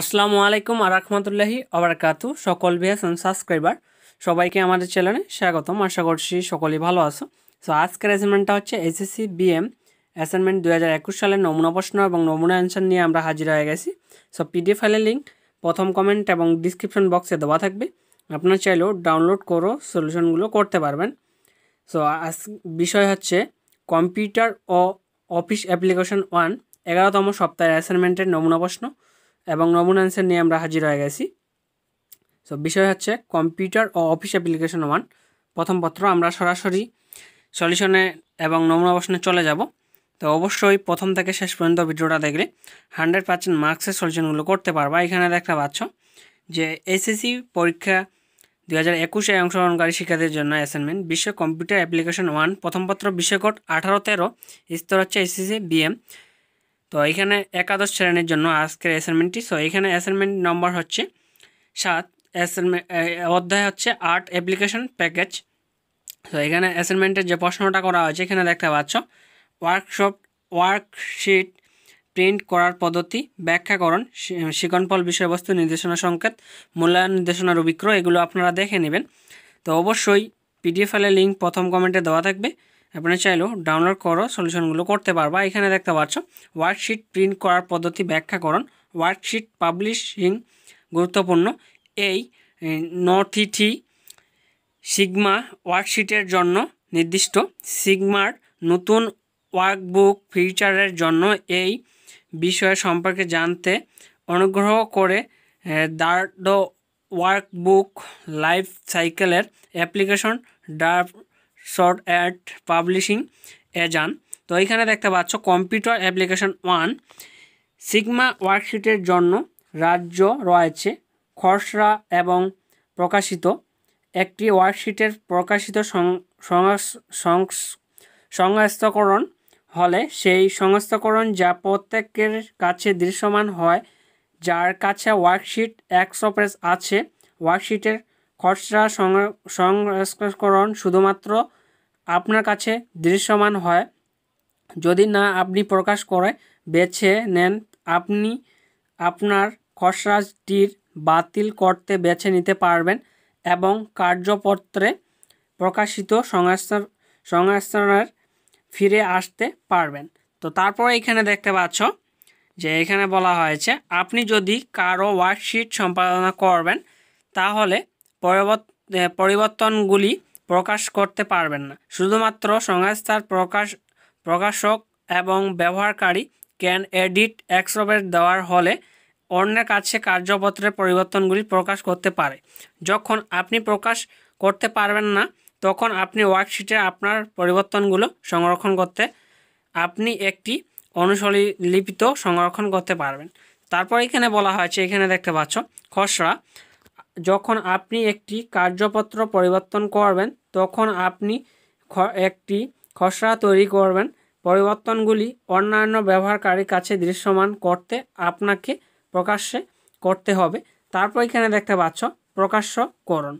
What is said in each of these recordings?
আসসালামু আলাইকুম আর রহমতুল্লাহি আবরকাতু সকল ভিয়াসন সাবস্ক্রাইবার সবাইকে আমাদের চ্যানেলে স্বাগতম আশা করছি সকলেই ভালো আছো সো আজকের অ্যাসাইনমেন্টটা হচ্ছে এসএসসি বিএম অ্যাসাইনমেন্ট দু হাজার একুশ সালের নমুনা প্রশ্ন এবং নমুনা অ্যান্সার নিয়ে আমরা হাজির হয়ে গেছি সো পিডিএফ ফাইলের লিঙ্ক প্রথম কমেন্ট এবং ডিসক্রিপশন বক্সে দেওয়া থাকবে আপনার চাইলেও ডাউনলোড করো সলিউশনগুলো করতে পারবেন সো আজ বিষয় হচ্ছে কম্পিউটার ও অফিস অ্যাপ্লিকেশন ওয়ান এগারোতম সপ্তাহের অ্যাসাইনমেন্টের নমুনা প্রশ্ন এবং নমুনা অ্যান্সার নিয়ে আমরা হাজির হয়ে গেছি সো বিষয় হচ্ছে কম্পিউটার ও অফিস অ্যাপ্লিকেশন ওয়ান প্রথম পত্র আমরা সরাসরি সলিউশনে এবং নমুনা প্রশ্নে চলে যাব তো অবশ্যই প্রথম থেকে শেষ পর্যন্ত ভিডিওটা দেখলে হান্ড্রেড পার্সেন্ট মার্কসের সলিউশনগুলো করতে পারবা এখানে দেখতে পাচ্ছ যে এসএসসি পরীক্ষা দু হাজার একুশে অংশগ্রহণকারী শিক্ষার্থীর জন্য অ্যাসাইনমেন্ট বিশ্ব কম্পিউটার অ্যাপ্লিকেশন ওয়ান প্রথম পত্র বিশ্বকোট আঠারো তেরো স্তর হচ্ছে এসএসসি বিএম তো এখানে একাদশ শ্রেণীর জন্য আজকের অ্যাসাইনমেন্টটি সো এখানে অ্যাসাইনমেন্ট নম্বর হচ্ছে সাত অ্যাসাইনমেন্ট অধ্যায় হচ্ছে আর্ট অ্যাপ্লিকেশন প্যাকেজ তো এখানে অ্যাসাইনমেন্টের যে প্রশ্নটা করা হয়েছে এখানে দেখতে পাচ্ছ ওয়ার্কশপ ওয়ার্কশিট প্রিন্ট করার পদ্ধতি ব্যাখ্যাকরণ শিকনফল বিষয়বস্তু নির্দেশনা সংকেত মূল্যায়ন নির্দেশনা রবিক্রয় এগুলো আপনারা দেখে নেবেন তো অবশ্যই পিডিএফ ফাইলের লিঙ্ক প্রথম কমেন্টে দেওয়া থাকবে আপনারা চাইলেও ডাউনলোড করো সলিউশনগুলো করতে পারবা এখানে দেখতে পাচ্ছ ওয়ার্কশিট প্রিন্ট করার পদ্ধতি ব্যাখ্যা করুন ওয়ার্কশিট পাবলিশিং গুরুত্বপূর্ণ এই নথিটি সিগমা ওয়ার্কশিটের জন্য নির্দিষ্ট সিগমার নতুন ওয়ার্কবুক ফিচারের জন্য এই বিষয় সম্পর্কে জানতে অনুগ্রহ করে দার্ড ওয়ার্কবুক লাইফ সাইকেলের application draft short at publishing এ যান তো এইখানে দেখতে পাচ্ছ কম্পিউটার অ্যাপ্লিকেশন ওয়ান সিগমা ওয়ার্কশিটের জন্য রাজ্য রয়েছে খসড়া এবং প্রকাশিত একটি ওয়ার্কশিটের প্রকাশিত সংস্থাকরণ হলে সেই সংস্থাকরণ যা প্রত্যেকের কাছে দৃশ্যমান হয় যার কাছে ওয়ার্কশিট এক্সপ্রেস আছে ওয়ার্কশিটের খসড়া সংস্করণ শুধুমাত্র আপনার কাছে দৃশ্যমান হয় যদি না আপনি প্রকাশ করে বেছে নেন আপনি আপনার খসড়াটির বাতিল করতে বেছে নিতে পারবেন এবং কার্যপত্রে প্রকাশিত সংস্থার সংস্থানের ফিরে আসতে পারবেন তো তারপরে এখানে দেখতে পাচ্ছ যে এখানে বলা হয়েছে আপনি যদি কারো ওয়ার্কশিট সম্পাদনা করবেন তাহলে পরিবর্তনগুলি প্রকাশ করতে পারবেন না শুধুমাত্র সংস্থার প্রকাশ প্রকাশক এবং ব্যবহারকারী ক্যান এডিট এক্সপ্রেস দেওয়ার হলে অন্যের কাছে কার্যপত্রের পরিবর্তনগুলি প্রকাশ করতে পারে যখন আপনি প্রকাশ করতে পারবেন না তখন আপনি ওয়ার্কশিটে আপনার পরিবর্তনগুলো সংরক্ষণ করতে আপনি একটি লিপিত সংরক্ষণ করতে পারবেন তারপর এখানে বলা হয়েছে এখানে দেখতে পাচ্ছ খসড়া যখন আপনি একটি কার্যপত্র পরিবর্তন করবেন তখন আপনি একটি খসড়া তৈরি করবেন পরিবর্তনগুলি অন্যান্য ব্যবহারকারীর কাছে দৃশ্যমান করতে আপনাকে প্রকাশ্যে করতে হবে তারপর এখানে দেখতে পাচ্ছ প্রকাশ্য করুন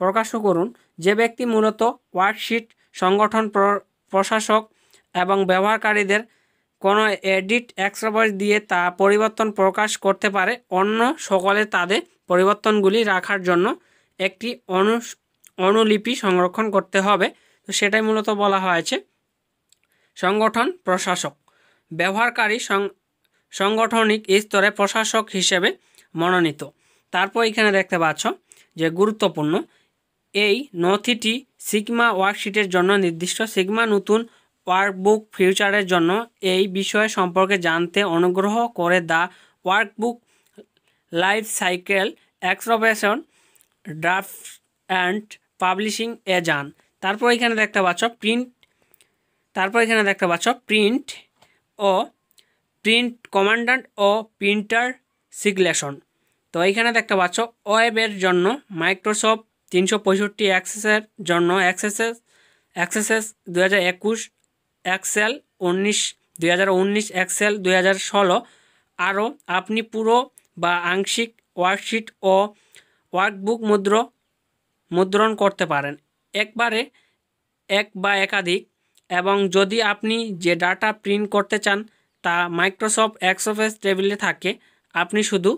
প্রকাশ্য করুন যে ব্যক্তি মূলত ওয়ার্কশিট সংগঠন প্রশাসক এবং ব্যবহারকারীদের কোনো এডিট এক্সট্রাভাইস দিয়ে তা পরিবর্তন প্রকাশ করতে পারে অন্য সকলে তাদের পরিবর্তনগুলি রাখার জন্য একটি অনু অনুলিপি সংরক্ষণ করতে হবে তো সেটাই মূলত বলা হয়েছে সংগঠন প্রশাসক ব্যবহারকারী সাংগঠনিক স্তরে প্রশাসক হিসেবে মনোনীত তারপর এখানে দেখতে পাচ্ছ যে গুরুত্বপূর্ণ এই নথিটি সিগমা ওয়ার্কশিটের জন্য নির্দিষ্ট সিগমা নতুন ওয়ার্কবুক ফিউচারের জন্য এই বিষয়ে সম্পর্কে জানতে অনুগ্রহ করে the workbook life cycle exploration draft and publishing এ যান তারপর এখানে দেখতে পাচ্ছ প্রিন্ট তারপর এখানে দেখতে পাচ্ছ প্রিন্ট ও প্রিন্ট কমান্ডান্ট ও প্রিন্টার সিগলেশন তো এইখানে দেখতে পাচ্ছ ওয়েবের জন্য মাইক্রোসফট তিনশো পঁয়ষট্টি অ্যাক্সেসের জন্য অ্যাক্সেসেস অ্যাক্সেসেস দু হাজার একুশ অ্যাক্সেল উনিশ দু হাজার উনিশ অ্যাক্সেল দু হাজার ষোলো আরও আপনি পুরো বা আংশিক ওয়ার্কশিট ও ওয়ার্কবুক মুদ্র মুদ্রণ করতে পারেন একবারে এক বা একাধিক এবং যদি আপনি যে ডাটা প্রিন্ট করতে চান তা মাইক্রোসফট এক্সোফেস টেবিলে থাকে আপনি শুধু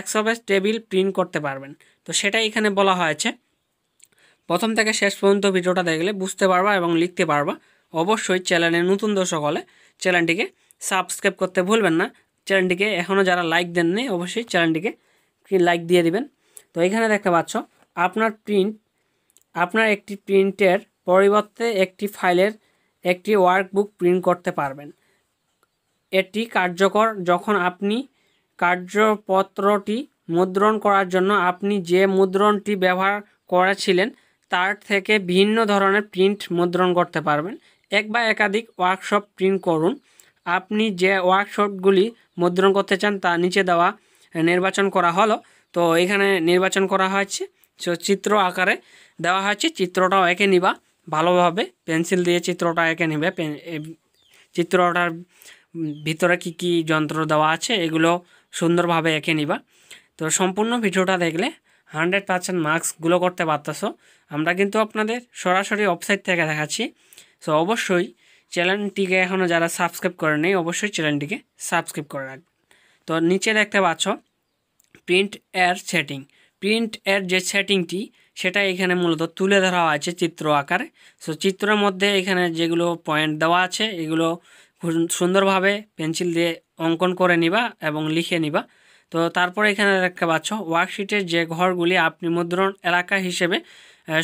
এক্সোফেস টেবিল প্রিন্ট করতে পারবেন তো সেটাই এখানে বলা হয়েছে প্রথম থেকে শেষ পর্যন্ত ভিডিওটা দেখলে বুঝতে পারবা এবং লিখতে পারবা অবশ্যই চ্যানেলে নতুন দর্শক হলে চ্যানেলটিকে সাবস্ক্রাইব করতে ভুলবেন না চ্যানেলটিকে এখনও যারা লাইক দেননি অবশ্যই চ্যানেলটিকে লাইক দিয়ে দিবেন তো এখানে দেখতে পাচ্ছ আপনার প্রিন্ট আপনার একটি প্রিন্টের পরিবর্তে একটি ফাইলের একটি ওয়ার্কবুক প্রিন্ট করতে পারবেন এটি কার্যকর যখন আপনি কার্যপত্রটি মুদ্রণ করার জন্য আপনি যে মুদ্রণটি ব্যবহার করেছিলেন তার থেকে ভিন্ন ধরনের প্রিন্ট মুদ্রণ করতে পারবেন এক বা একাধিক ওয়ার্কশপ প্রিন্ট করুন আপনি যে ওয়ার্কশপগুলি মুদ্রণ করতে চান তা নিচে দেওয়া নির্বাচন করা হলো তো এখানে নির্বাচন করা হয়েছে সো চিত্র আকারে দেওয়া হয়েছে চিত্রটাও এঁকে নিবা ভালোভাবে পেন্সিল দিয়ে চিত্রটা এঁকে নিবে চিত্রটার ভিতরে কি কি যন্ত্র দেওয়া আছে এগুলো সুন্দরভাবে এঁকে নিবা তো সম্পূর্ণ ভিডিওটা দেখলে হান্ড্রেড পার্সেন্ট মার্কসগুলো করতে পারতেছো আমরা কিন্তু আপনাদের সরাসরি ওয়েবসাইট থেকে দেখাচ্ছি সো অবশ্যই চ্যানেলটিকে এখনও যারা সাবস্ক্রাইব করে নেই অবশ্যই চ্যানেলটিকে সাবস্ক্রাইব করে রাখবেন তো নিচে দেখতে পাচ্ছ প্রিন্ট এর সেটিং প্রিন্ট এর যে সেটিংটি সেটা এখানে মূলত তুলে ধরা আছে চিত্র আকারে সো চিত্রের মধ্যে এখানে যেগুলো পয়েন্ট দেওয়া আছে এগুলো সুন্দরভাবে পেন্সিল দিয়ে অঙ্কন করে নিবা এবং লিখে নিবা তো তারপরে এখানে দেখতে পাচ্ছ ওয়ার্কশিটের যে ঘরগুলি আপনি মুদ্রণ এলাকা হিসেবে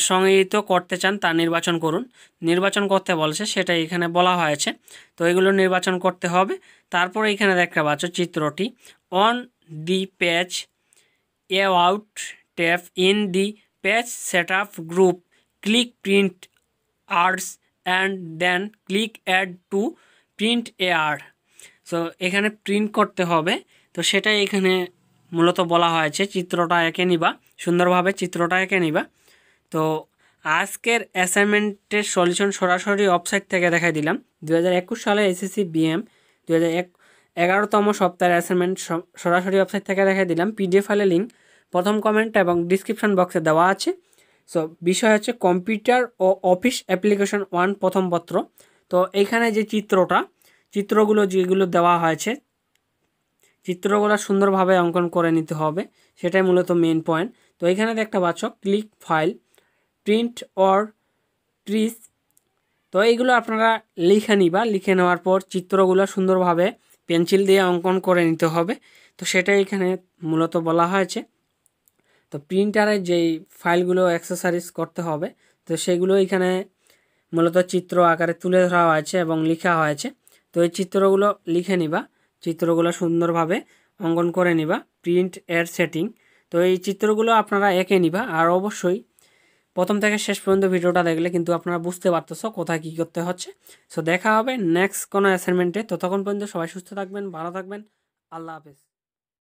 সংগৃহীত করতে চান তা নির্বাচন করুন নির্বাচন করতে বলছে সেটা এখানে বলা হয়েছে তো এগুলো নির্বাচন করতে হবে তারপরে এখানে দেখতে পাচ্ছ চিত্রটি on the page A out tap in the page set up group click print arts and then click add to print A R so এখানে প্রিন্ট করতে হবে তো সেটাই এখানে মূলত বলা হয়েছে চিত্রটা এঁকে নিবা সুন্দরভাবে চিত্রটা এঁকে নিবা তো আজকের অ্যাসাইনমেন্টের সলিউশন সরাসরি ওয়েবসাইট থেকে দেখাই দিলাম দু সালে এসএসসি বিএম দু এগারোতম সপ্তাহের অ্যাসাইনমেন্ট সরাসরি ওয়েবসাইট থেকে দেখাই দিলাম পিডিএফ ফাইলে লিঙ্ক প্রথম কমেন্ট এবং ডিসক্রিপশন বক্সে দেওয়া আছে সো বিষয় হচ্ছে কম্পিউটার ও অফিস অ্যাপ্লিকেশন ওয়ান প্রথম পত্র তো এইখানে যে চিত্রটা চিত্রগুলো যেগুলো দেওয়া হয়েছে চিত্রগুলো সুন্দরভাবে অঙ্কন করে নিতে হবে সেটাই মূলত মেন পয়েন্ট তো এখানে দেখতে পাচ্ছ ক্লিক ফাইল প্রিন্ট অর ট্রিস তো এইগুলো আপনারা লিখে নিবা লিখে নেওয়ার পর চিত্রগুলো সুন্দরভাবে পেন্সিল দিয়ে অঙ্কন করে নিতে হবে তো সেটাই এখানে মূলত বলা হয়েছে তো প্রিন্টারের যেই ফাইলগুলো অ্যাক্সেসারিজ করতে হবে তো সেগুলো এখানে মূলত চিত্র আকারে তুলে ধরা হয়েছে এবং লিখা হয়েছে তো এই চিত্রগুলো লিখে নিবা চিত্রগুলো সুন্দরভাবে অঙ্কন করে নিবা প্রিন্ট এর সেটিং তো এই চিত্রগুলো আপনারা এঁকে নিবা আর অবশ্যই প্রথম থেকে শেষ পর্যন্ত ভিডিওটা দেখলে কিন্তু আপনারা বুঝতে পারতেছো কোথায় কী করতে হচ্ছে সো দেখা হবে নেক্সট কোনো অ্যাসাইনমেন্টে ততক্ষণ পর্যন্ত সবাই সুস্থ থাকবেন ভালো থাকবেন আল্লাহ হাফেজ